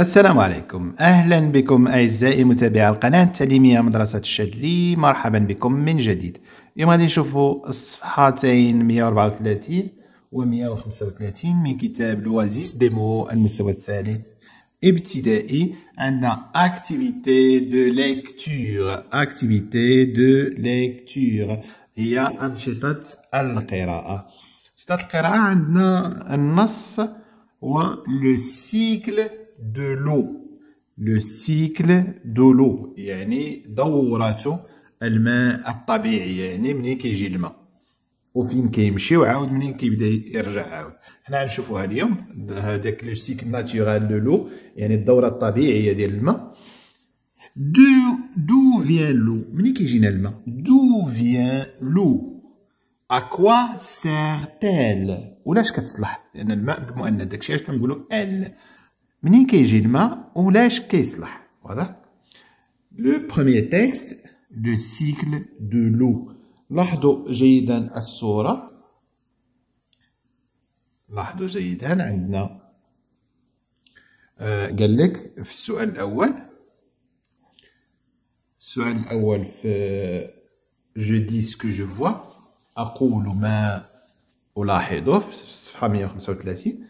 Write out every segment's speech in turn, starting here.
السلام عليكم أهلا بكم أعزائي متابعي القناة التعليمية مدرسة الشادلي مرحبا بكم من جديد اليوم غادي نشوفوا الصفحتين 134 و 135 من كتاب لوازيس ديمو المستوى الثالث ابتدائي عندنا اكتيفيتي دو ليكتور اكتيفيتي دو ليكتور هي أنشطة القراءة أنشطة القراءة عندنا النص و لو سيكل de l'eau le cycle de l'eau يعني دورة الماء الطبيعي يعني منين كيجي الماء وفين كيمشي وعاود منين كيبدا يرجع عاود حنا غنشوفوها اليوم هذاك لو سيكل ناتورال دو لو يعني الدوره الطبيعيه ديال الماء دو دو فيان لو منين كيجينا الماء دو فيان لو اكوا سير ولاش كتصلح لان يعني الماء بالمؤنث داكشي علاش كنقولوا ال منين كيجي الماء ولاش كيصلح واضح لو بروميير تيكست لو سيكل دو لو لاحظوا جيدا الصوره لاحظوا جيدا عندنا آه قال لك في السؤال الاول السؤال الاول في جو دي سكو جو فوا اقول ما الاحظه في الصفحه 135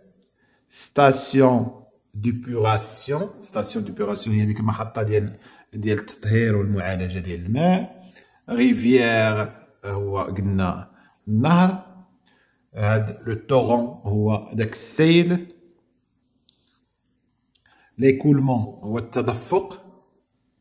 station d'épuration station d'épuration هي ديك المحطه ديال ديال التطهير والمعالجه ديال الماء ريفيير هو قلنا النهر هاد لو تورون هو داك السيل ليكولمون هو التدفق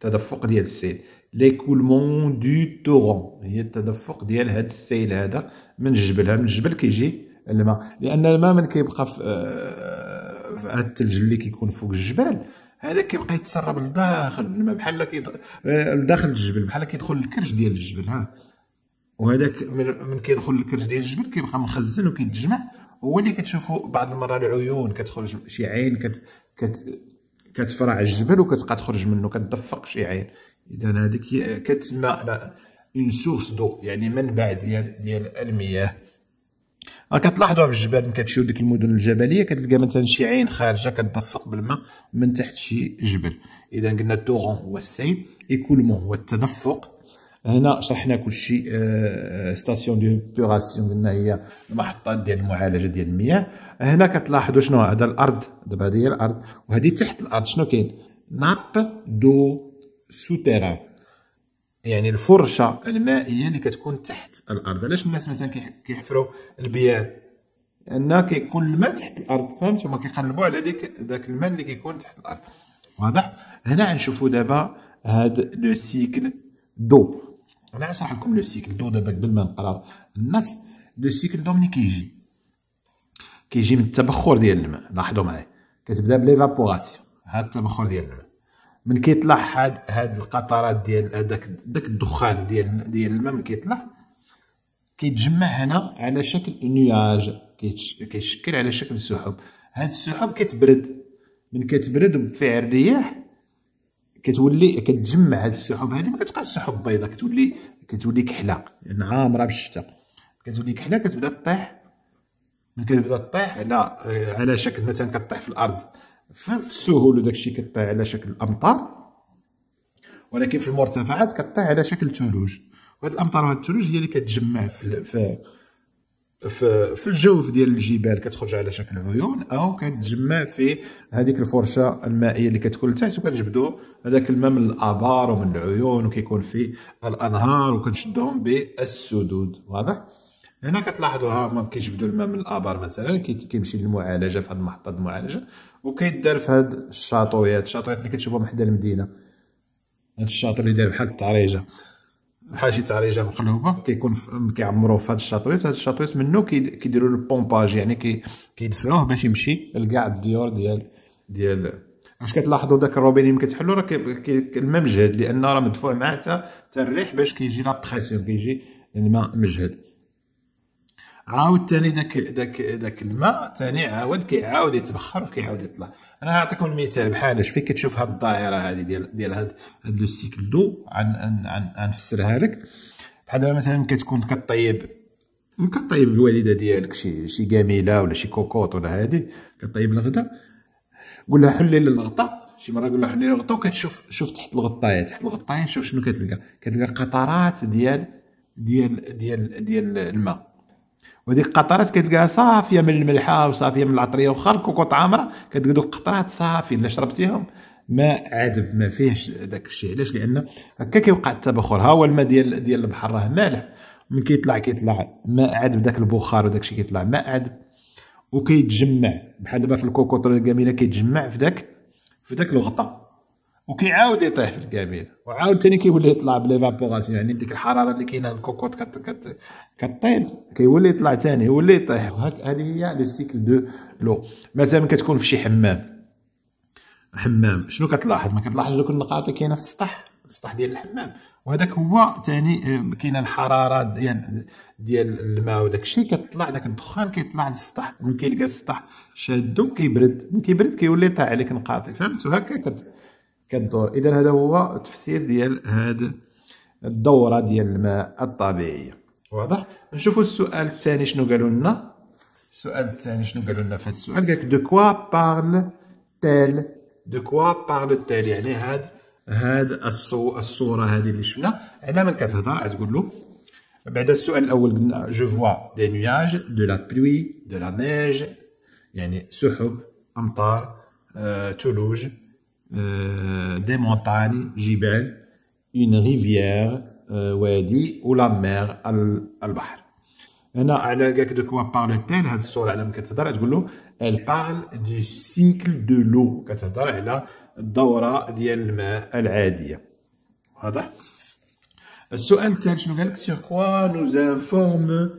تدفق ديال السيل ليكولمون دو تورون هي التدفق ديال هاد السيل هذا من الجبل ها من الجبل كيجي الماء لان الماء من كيبقى في هذا آه، الثلج اللي كيكون فوق الجبال هذا كيبقى يتسرب لداخل الماء بحال آه، لداخل الجبل بحال كيدخل الكرش ديال الجبل ها وهذاك من كيدخل الكرش ديال الجبل كيبقى مخزن وكيتجمع هو اللي كتشوفوا بعض المرات العيون كتخرج شي عين كت كت كتفرع الجبل وكتبقى تخرج منه كتدفق شي عين اذا هذيك كتسمى اون سورس دو يعني منبع ديال ديال المياه كتلاحظوا في الجبال ملي كتمشيو لديك المدن الجبليه كتلقى مثلا شي عين خارجه كتدفق بالماء من تحت شي جبل اذا قلنا التورون هو السيل ايكولمون هو التدفق هنا شرحنا كلشي شيء آه، آه، ستاسيون دو بيوراسيون قلنا هي المحطات ديال المعالجه ديال المياه هنا كتلاحظوا شنو هذا الارض دابا هذه هي الارض وهذه تحت الارض شنو كاين ناب دو سوتيران يعني الفرشه المائيه اللي كتكون تحت الارض علاش الناس مثلا كيحفروا البيان لان كيكون الماء تحت الارض فهمت هما كيقلبوا على ديك داك الماء اللي كيكون تحت الارض واضح هنا غنشوفوا دابا هاد لو سيكل دو انا غنشرح لكم لو سيكل دو دابا قبل ما نقرا النص لو سيكل دو ملي كيجي كيجي من التبخر ديال الماء لاحظوا معايا كتبدا بليفابوراسيون هاد التبخر ديال الماء من كيطلع هاد هاد القطرات ديال هذاك داك الدخان ديال ديال الماء من كيطلع كيتجمع هنا على شكل نياج كيتشكل على شكل سحب هاد السحب كتبرد من كتبرد بفعل الرياح كتولي كتجمع هاد السحب هادي ما كتبقاش سحب بيضاء كتولي كتولي كحله يعني عامره بالشتاء كتولي كحله كتبدا طيح من كتبدا طيح على على شكل مثلا كطيح في الارض في السهول وداك الشيء كطيح على شكل امطار ولكن في المرتفعات كطيح على شكل ثلوج وهاد الامطار وهاد الثلوج هي اللي كتجمع في في في, في الجوف ديال الجبال كتخرج على شكل عيون او كتجمع في هذيك الفرشه المائيه اللي كتكون لتحت وكنجبدوا هذاك الماء من الابار ومن العيون وكيكون في الانهار وكنشدهم بالسدود واضح هنا كتلاحظوا ها هما كيجبدوا الماء من الابار مثلا كيمشي للمعالجه في هذه المحطه المعالجه وكيدار في هاد الشاطويات الشاطويات اللي كتشوفهم حدا المدينه هاد الشاطو اللي داير بحال التعريجه بحال شي تعريجه مقلوبه كيكون كيعمروه في هاد الشاطويات هاد الشاطويات منو كيديروا البومباج يعني كي كيدفعوه باش يمشي لكاع الديور ديال ديال اش كتلاحظوا داك الروبين اللي كتحلو راه الماء مجهد لان راه مدفوع معاه حتى الريح باش كيجي لا بريسيون كيجي الماء مجهد عاود ثاني ذاك ذاك ذاك الماء ثاني عاود كيعاود يتبخر وكيعاود يطلع انا غنعطيكم المثال بحالاش فين كتشوف هاد الظاهره هذه ديال ديال هاد لو سيكل دو عن عن عن, عن لك بحال دابا مثلا كتكون كطيب كطيب الوالده ديالك شي شي جميله ولا شي كوكوط ولا هادي كطيب الغدا قول لها حلي الغطا شي مره قول لها حلي الغطا وكتشوف شوف تحت الغطايه تحت الغطايه شوف شنو كتلقى كتلقى قطرات ديال ديال ديال ديال الماء وديك القطرات كتلقاها صافيه من الملحه وصافيه من العطريه وخا الكوكوط عامره كتلقى دوك القطرات صافيين الا شربتيهم ما عذب ما فيهش داك الشيء علاش لان هكا كيوقع التبخر ها هو الماء ديال ديال البحر راه مالح من كيطلع كيطلع ماء عذب داك البخار وداك الشيء كيطلع ماء عذب وكيتجمع بحال دابا في الكوكوط الجميله كيتجمع في داك في داك الغطاء وكيعاود يطيح في الكابين وعاود ثاني كيولي يطلع بليفابوراسيون يعني ديك الحراره اللي كاينه الكوكوط كت كت كيولي يطلع ثاني يولي يطيح هذه هي لو سيكل دو لو مثلا كتكون في شي حمام حمام شنو كتلاحظ ما كتلاحظ دوك النقاط اللي كاينه في السطح السطح ديال الحمام وهذاك هو ثاني آه، كاينه الحراره ديال ديال الماء وداك الشيء كطلع داك الدخان كيطلع للسطح من كيلقى السطح شادو كيبرد من كيبرد كيولي طالع عليك نقاط فهمت وهكا كت كدور اذا هذا هو التفسير ديال هذه الدوره ديال الماء الطبيعيه واضح نشوفوا السؤال الثاني شنو قالوا لنا السؤال الثاني شنو قالوا لنا في السؤال قالك دو كوا بارل تيل دو كوا بارل تيل يعني هاد هاد الصو... الصوره هذه اللي شفنا على من كتهضر تقول له بعد السؤال الاول قلنا جو فوا دي نياج دو لا بلوي دو لا نيج يعني سحب امطار آه، ثلوج des montagnes, جبال, une rivière, وادي ولا مير البحر هنا على قالك دو كوا بارلتيل هاد الصورة على ما كتهضر تقول له ال بارل دو سيكل دو لو كتهضر على الدورة ديال الماء العادية واضح السؤال الثاني شنو قالك سيغ كوا نوز انفورم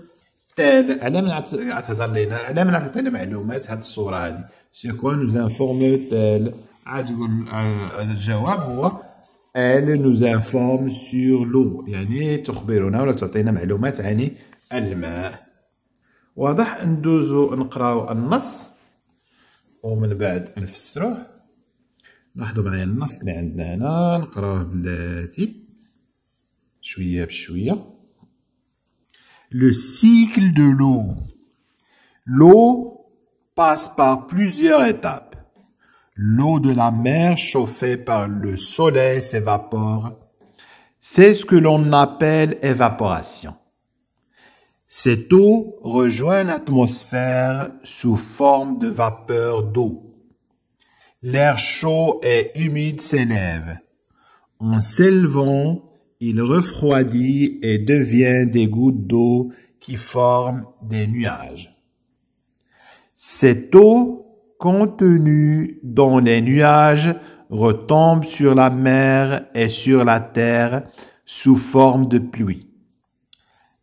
تال على من غتهضر لينا على من غتعطينا معلومات هاد الصورة هادي سيغ كوا نوز انفورم تال عاد يقول آه، الجواب هو ال نوز انفورم سور لو يعني تخبرنا ولا تعطينا معلومات عن الماء واضح ندوزو نقراو النص ومن بعد نفسروه لاحظوا معايا النص اللي عندنا هنا نقراوه بلاتي شويه بشويه لو سيكل دو لو لو باس بار plusieurs ايتاب L'eau de la mer chauffée par le soleil s'évapore. C'est ce que l'on appelle évaporation. Cette eau rejoint l'atmosphère sous forme de vapeur d'eau. L'air chaud et humide s'élève. En s'élevant, il refroidit et devient des gouttes d'eau qui forment des nuages. Cette eau contenu dans les nuages retombent sur la mer et sur la terre sous forme de pluie,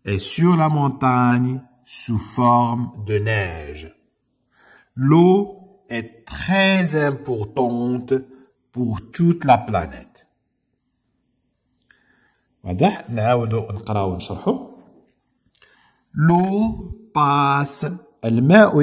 et sur la montagne sous forme de neige. L'eau est très importante pour toute la planète. L'eau passe, au au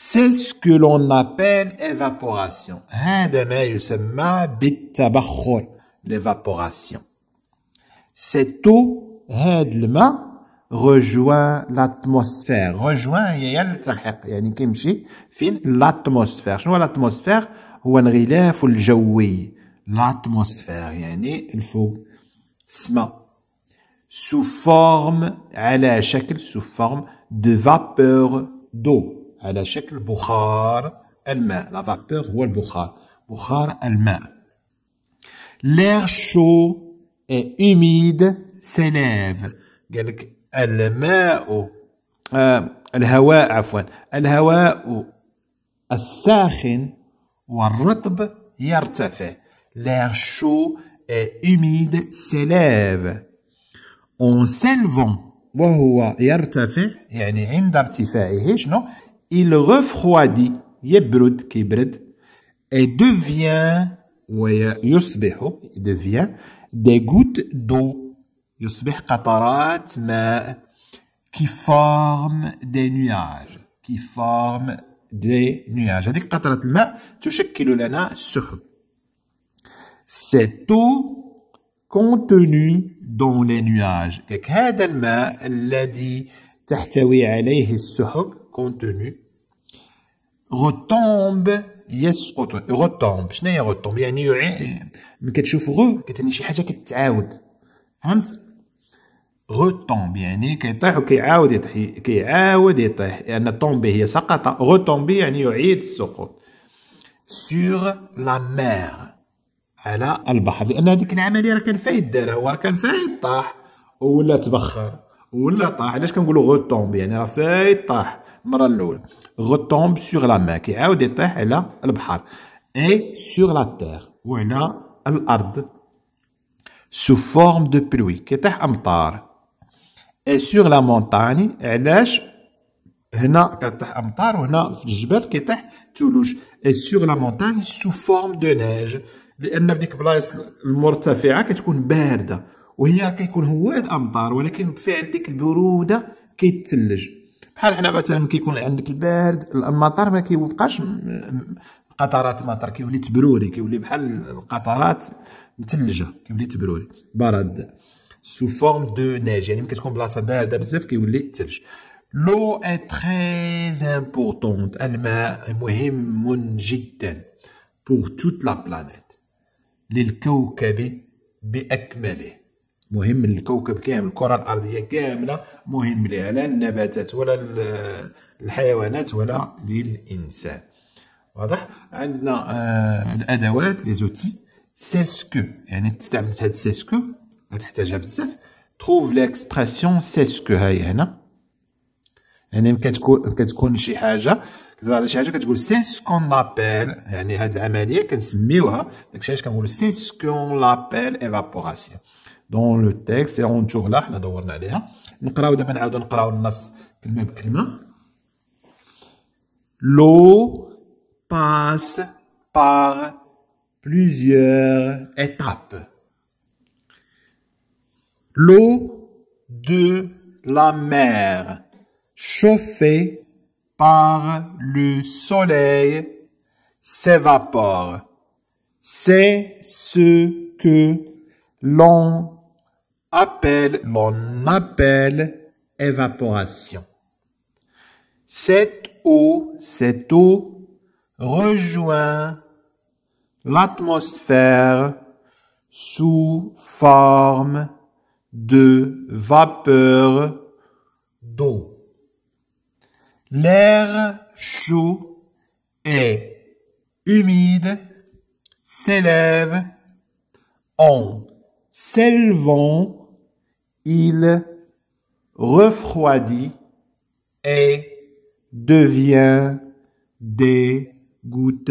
C'est ce que l'on appelle évaporation. Un des meilleurs, l'évaporation. Cette eau, un des rejoint l'atmosphère. Rejoint, il y Yani l'tahak, kimchi, fin, l'atmosphère. Je vois l'atmosphère, ou un relief, le L'atmosphère, yani y il faut, sma. Sous forme, elle est sous forme de vapeur d'eau. على شكل بخار الماء لا فابور هو البخار بخار الماء لير شو et humide قالك الماء آه، الهواء عفوا الهواء الساخن والرطب يرتفع لير شو et humide اون en وهو يرتفع يعني عند ارتفاعه شنو il refroidit, يبرد كيبرد, et devient, يصبح, il devient, des gouttes d'eau, yosbeh qatarat mais qui forment des nuages, qui forment des nuages. هذيك قطرة الماء تشكل لنا sur. C'est eau contenue dans les nuages. هذا الماء الذي تحتوي عليه السحب كونتوني غوتومب يسقط غوتومب شنو هي غوتومب يعني يعي من كتشوف غو كتعني شي حاجه كتعاود فهمت غوتومب يعني كيطيح وكيعاود يطيح كيعاود يطيح لان يعني طومبي هي سقط غوتومبي يعني يعيد السقوط سور لا مير على البحر لان هذيك العمليه راه كان فايد دارها هو راه كان فايد طاح ولا تبخر ولا طاح علاش كنقولوا غوتومب يعني راه فاي طاح المره الاولى غوتومب سور لا ما كيعاود يطيح على البحر اي سور لا تير وعلى الارض سو فورم دو بلوي كيطيح امطار اي سور لا مونتاني علاش هنا كتطيح امطار وهنا في الجبل كيطيح ثلوج اي سور لا مونتاني سو فورم دو نيج لان في ديك البلايص المرتفعه كتكون بارده وهي كيكون هواد امطار ولكن بفعل ديك البروده كيتثلج بحال حنا مثلا كيكون عندك البرد المطر ما كيبقاش قطرات مطر كيولي تبروري كيولي بحال القطرات متلجه كيولي تبروري برد سو فورم دو نيج يعني ملي كتكون بلاصه بارده بزاف كيولي تلج لو اي تري امبورطونت الماء مهم جدا بور توت لا بلانيت للكوكب باكمله مهم للكوكب كامل الكره الارضيه كامله مهم لها لا النباتات ولا الحيوانات ولا للانسان واضح عندنا آه، الادوات لي زوتي سيسكو يعني استعملت هاد سيسكو غتحتاجها بزاف تروف ليكسبرسيون سيسكو هاي هنا يعني كتكون كتكون شي حاجه كتهضر على شي حاجه كتقول سيسكو لابيل يعني هاد العمليه كنسميوها داكشي علاش كنقول سيسكو لابيل ايفابوراسيون دون لو on l'eau passe par plusieurs étapes. L'eau de la mer, chauffée par le soleil, s'évapore. C'est ce que l'on appelle, l'on appelle évaporation. Cette eau, cette eau rejoint l'atmosphère sous forme de vapeur d'eau. L'air chaud et humide s'élève en s'élevant il refroidit et devient des gouttes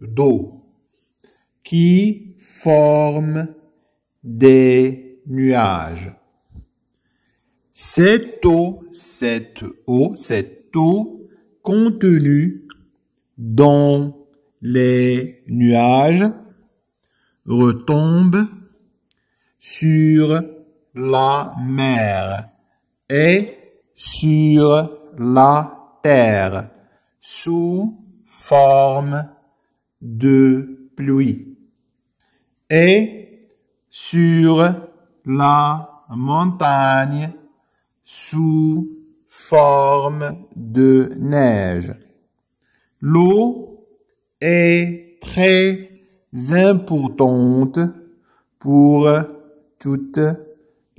d'eau qui forment des nuages. Cette eau, cette eau, cette eau contenue dans les nuages retombe sur la mer et sur la terre sous forme de pluie et sur la montagne sous forme de neige. L'eau est très importante pour toute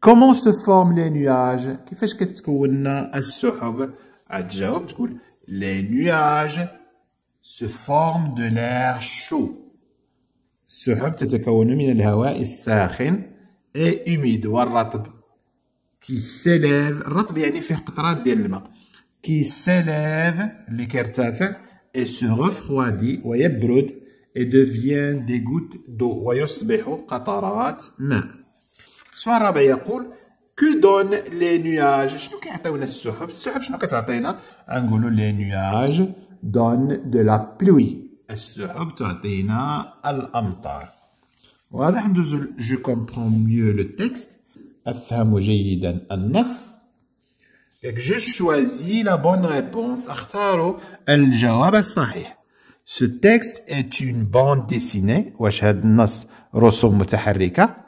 Comment se forment les nuages كيفاش كتكون السحب الجواب تقول les nuages se forment de l'air chaud السحب تتكون من الهواء الساخن et humide والرطب qui s'élève الرطب يعني فيه قطرات ديال الماء qui s'élève اللي كيرتفع et se refroidit ويبرد et devient des gouttes d'eau ويصبح قطرات ماء السؤال الرابع يقول كو دون لي نياج شنو كيعطيونا السحب السحب شنو كتعطينا غنقولو لي نياج دون دو لا بلوي السحب تعطينا الامطار وهذا ندوزو جو كومبرون ميو لو تيكست افهم جيدا النص Donc, je choisis la bonne réponse. اختاروا الجواب الصحيح. Ce texte est une bande dessinée. واش هاد النص رسوم متحركه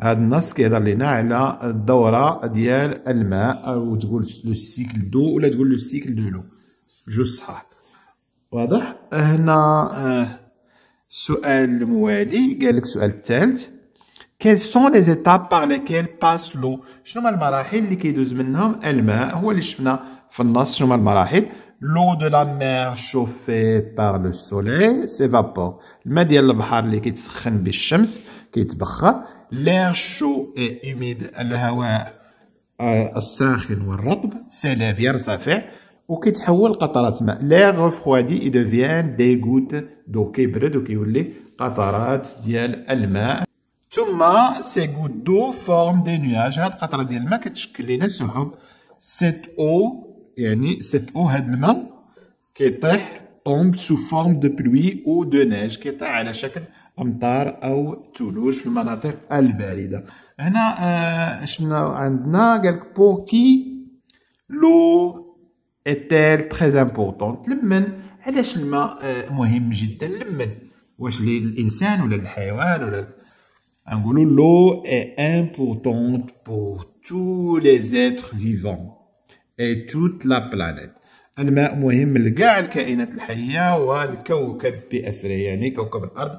هذا النص كيهضر لنا على الدوره ديال الماء او تقول لو سيكل دو ولا تقول لو سيكل دو لو بجوج صحاح واضح هنا السؤال آه، الموالي قال لك السؤال الثالث كيل سون لي زيتاب باغ ليكيل باس لو شنو هما المراحل اللي كيدوز منهم الماء هو اللي شفنا في النص شنو هما المراحل دو لا la شوفي باغ لو le سي فابور الماء ديال البحر اللي كيتسخن بالشمس كيتبخر l'air chaud et humide الهواء الساخن والرطب سيلاف يرتفع وكيتحول قطرات ماء لا غوفوادي اي دوفيان دي غوت دو كيبرد وكيولي قطرات ديال الماء ثم سي غوت دو فورم دي نياج هاد القطره ديال الماء كتشكل لينا سحب سيت او يعني سيت او هاد الماء كيطيح طومب سو فورم دو بلوي او دو نيج كيطيح على شكل امطار او ثلوج في المناطق البارده هنا شنا آه، شنو عندنا قالك بور كي لو اتيل تري امبورطون لمن علاش الماء آه، مهم جدا لمن واش للانسان ولا للحيوان ولا نقولوا لو اي امبورطون بور تو لي زيتر فيفون اي توت لا بلانيت الماء مهم لكاع الكائنات الحيه والكوكب باسره يعني كوكب الارض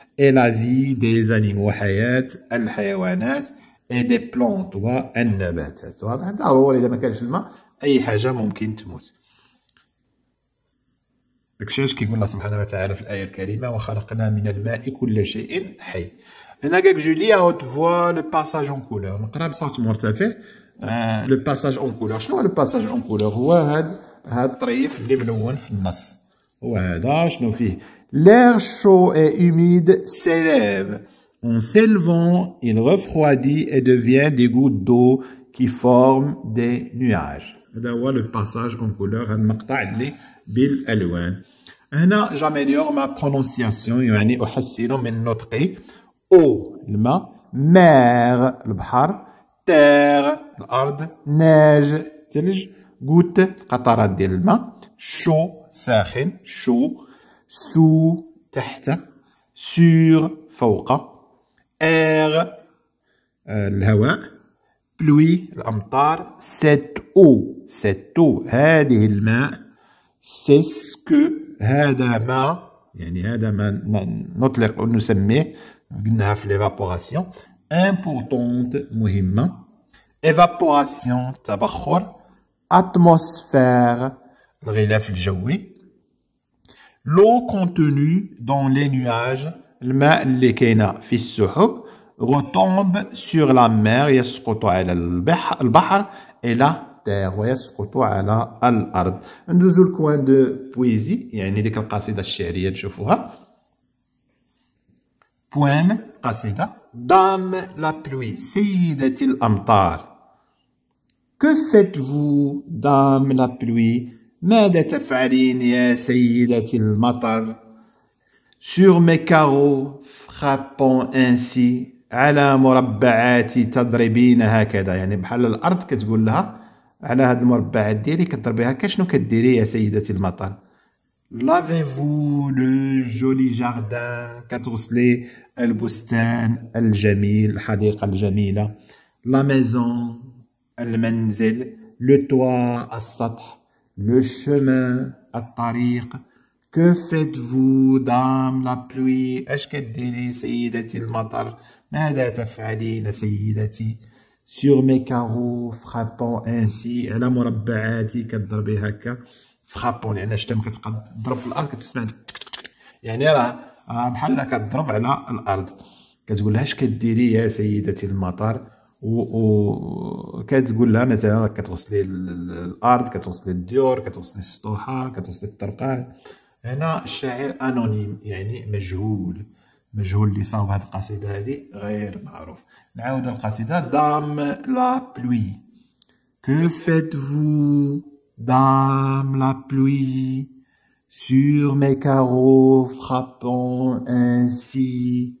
et la vie des animaux حياة الحيوانات et des plantes والنباتات واضح ضروري الا ما كانش الماء اي حاجه ممكن تموت داكشي كيقول الله سبحانه وتعالى في الايه الكريمه وخلقنا من الماء كل شيء حي هنا كاك جولي اوت فوا لو باساج اون كولور نقرا بصوت مرتفع لو باساج اون كولور شنو لو باساج اون كولور هو هاد هاد الطريف اللي ملون في النص هو وهذا شنو فيه L'air chaud et humide s'élève. En s'élevant, il refroidit et devient des gouttes d'eau qui forment des nuages. هذا le passage en couleur un j'améliore ma prononciation يعني احسن من نطقي او terre neige, goutte chaud ساخن chaud sous تحت sur فوق air الهواء euh, pluie Lamtar cette eau cette eau هذه الماء c'est ce que هذا ما يعني هذا ما نطلق نسميه قلناها في l'évaporation importante évaporation تبخر atmosphère الغلاف L'eau contenue dans les nuages, le ma, fis souhoub, retombe sur la mer, et koutou al-bahar, et la terre, et koutou ala al-arb. Un deuxième coin de poésie, a une édicale la shariya de Poème, Poème, kassida. Dame la pluie, seyidat il amtar. Que faites-vous, dame la pluie? ماذا تفعلين يا سيدتي المطر sur mes carreaux frappant ainsi على مربعات تضربين هكذا يعني بحال الارض كتقول لها على هاد المربعات ديالي كتضربيها كشنو كديري يا سيدتي المطر لافيفو لو جولي جاردان كتغسلي البستان الجميل الحديقه الجميله لا ميزون المنزل لو توا السطح le chemin الطريق que faites-vous dans la pluie اش كديري سيدتي المطر ماذا تفعلين سيدتي sur mes carreaux frappant ainsi على مربعاتي كضربي هكا frappant لان الشتم كتبقى تضرب في الارض كتسمع يعني راه بحال كضرب على الارض كتقول لها اش كديري يا سيدتي المطر وكتقول لها مثلا راك كتوصلي الارض كتوصلي الديور كتوصلي السطوحه كتوصلي الطرقات هنا الشاعر انونيم يعني مجهول مجهول اللي صاوب هذه القصيده هذه غير معروف نعاود القصيده دام لا بلوي كو فيتفو دام لا بلوي Sur mes carreaux frappant ainsi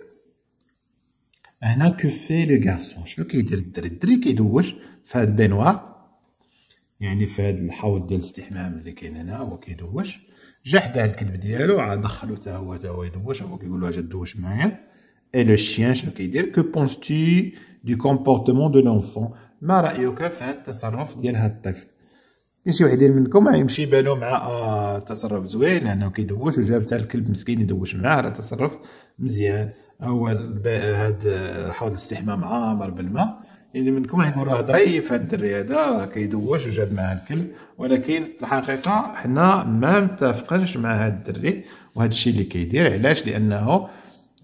هنا في لو غارسون شنو كيدير الدري الدري كيدوش في هاد البينوار يعني في هاد الحوض ديال الاستحمام اللي كاين هنا هو كيدوش جا حدا الكلب ديالو عاد دخلو حتى هو حتى هو يدوش هو كيقول له اجي دوش معايا اي لو شيان شنو كيدير كو بونستي دو كومبورتمون دو لونفون ما رايك في هاد التصرف ديال هاد الطفل كاين شي وحدين منكم يمشي بالو مع آه تصرف زوين لانه كيدوش وجاب حتى الكلب مسكين يدوش معاه راه تصرف مزيان هو هاد آه، حوض الاستحمام عامر بالماء يعني منكم راح يقول راه ظريف هاد الدري هذا راه كيدوش وجاب معاه الكل ولكن الحقيقه حنا ما متفقنش مع هاد الدري وهذا الشيء اللي كيدير علاش لانه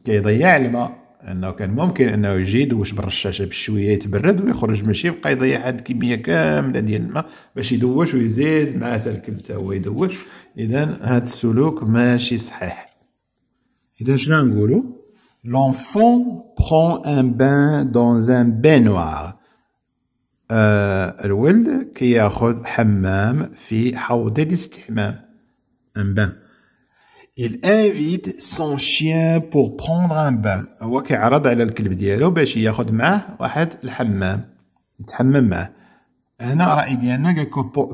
كيضيع الماء انه كان ممكن انه يجي يدوش بالرشاشه بشويه يتبرد ويخرج ماشي يبقى يضيع هاد الكميه كامله ديال الماء باش يدوش ويزيد معاه حتى الكل حتى هو يدوش اذا هاد السلوك ماشي صحيح اذا شنو نقولوا L'enfant prend un bain dans un baignoire. Euh, الولد كياخذ حمام في حوض الاستحمام. Un bain. Il invite son chien pour prendre un bain. هو كيعرض على الكلب ديالو باش ياخذ معاه واحد الحمام. يتحمم معاه. هنا الرأي ديالنا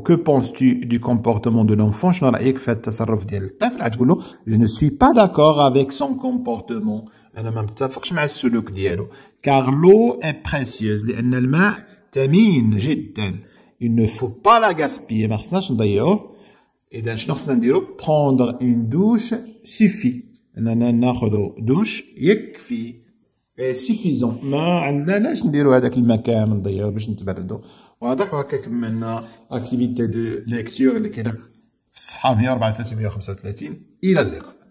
que penses-tu du comportement de l'enfant شنو رأيك في التصرف ديال الطفل غتقول je ne suis pas d'accord avec son comportement انا ما متفقش مع السلوك ديالو كار لو est précieuse لان الماء ثمين جدا il ne faut pas la gaspiller ما خصناش نضيعوه اذا شنو خصنا نديرو prendre اون دوش سيفي اننا ناخذ دوش يكفي اي سيفيزون ما عندناش نديرو هذاك الماء كامل نضيعو باش نتبردو وهذاك هكا كملنا اكتيفيتي دو ليكتور اللي كاينه في الصفحه 134 135 الى اللقاء